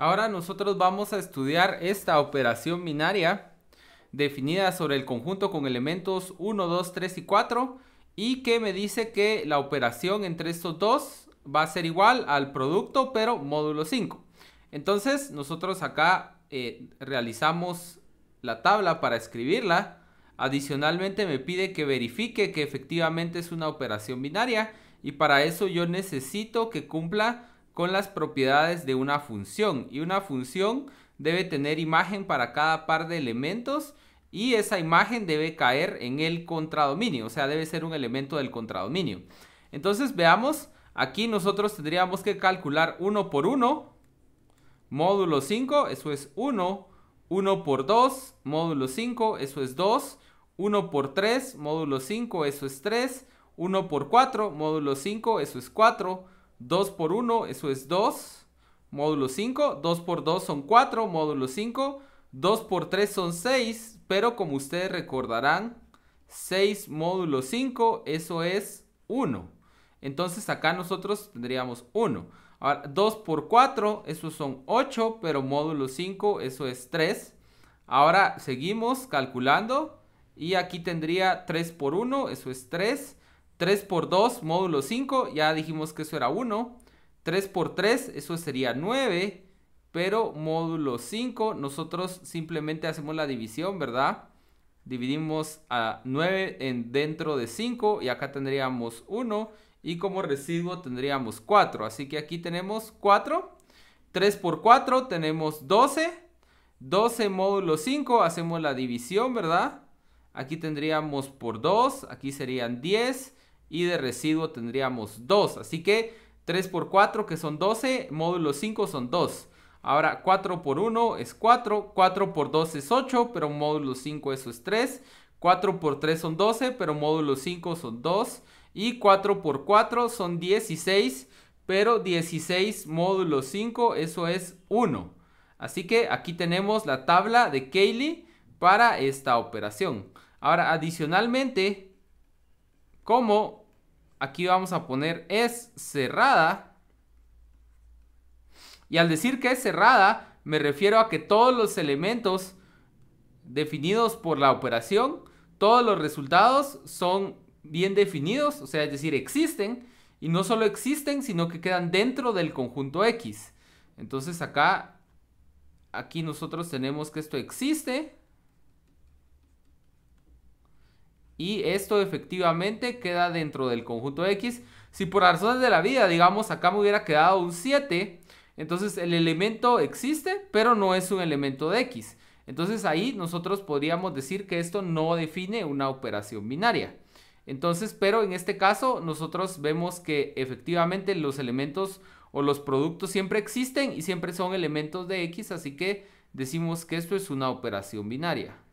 Ahora nosotros vamos a estudiar esta operación binaria definida sobre el conjunto con elementos 1, 2, 3 y 4 y que me dice que la operación entre estos dos va a ser igual al producto pero módulo 5. Entonces nosotros acá eh, realizamos la tabla para escribirla. Adicionalmente me pide que verifique que efectivamente es una operación binaria y para eso yo necesito que cumpla con las propiedades de una función y una función debe tener imagen para cada par de elementos y esa imagen debe caer en el contradominio, o sea, debe ser un elemento del contradominio. Entonces veamos, aquí nosotros tendríamos que calcular 1 por 1, módulo 5, eso es 1, 1 por 2, módulo 5, eso es 2, 1 por 3, módulo 5, eso es 3, 1 por 4, módulo 5, eso es 4, 2 por 1, eso es 2, módulo 5, 2 por 2 son 4, módulo 5, 2 por 3 son 6, pero como ustedes recordarán, 6 módulo 5, eso es 1. Entonces acá nosotros tendríamos 1. Ahora, 2 por 4, eso son 8, pero módulo 5, eso es 3. Ahora seguimos calculando y aquí tendría 3 por 1, eso es 3. 3 por 2, módulo 5, ya dijimos que eso era 1. 3 por 3, eso sería 9, pero módulo 5, nosotros simplemente hacemos la división, ¿verdad? Dividimos a 9 en dentro de 5 y acá tendríamos 1 y como residuo tendríamos 4. Así que aquí tenemos 4. 3 por 4 tenemos 12. 12 módulo 5, hacemos la división, ¿verdad? Aquí tendríamos por 2, aquí serían 10 y de residuo tendríamos 2. Así que 3 por 4 que son 12, módulo 5 son 2. Ahora 4 por 1 es 4, 4 por 2 es 8, pero módulo 5 eso es 3. 4 por 3 son 12, pero módulo 5 son 2. Y 4 por 4 son 16, pero 16 módulo 5 eso es 1. Así que aquí tenemos la tabla de Cayley para esta operación. Ahora adicionalmente, como aquí vamos a poner es cerrada. Y al decir que es cerrada, me refiero a que todos los elementos definidos por la operación, todos los resultados son bien definidos, o sea, es decir, existen. Y no solo existen, sino que quedan dentro del conjunto X. Entonces acá, aquí nosotros tenemos que esto existe. y esto efectivamente queda dentro del conjunto X. Si por razones de la vida, digamos, acá me hubiera quedado un 7, entonces el elemento existe, pero no es un elemento de X. Entonces ahí nosotros podríamos decir que esto no define una operación binaria. Entonces, pero en este caso nosotros vemos que efectivamente los elementos o los productos siempre existen y siempre son elementos de X, así que decimos que esto es una operación binaria.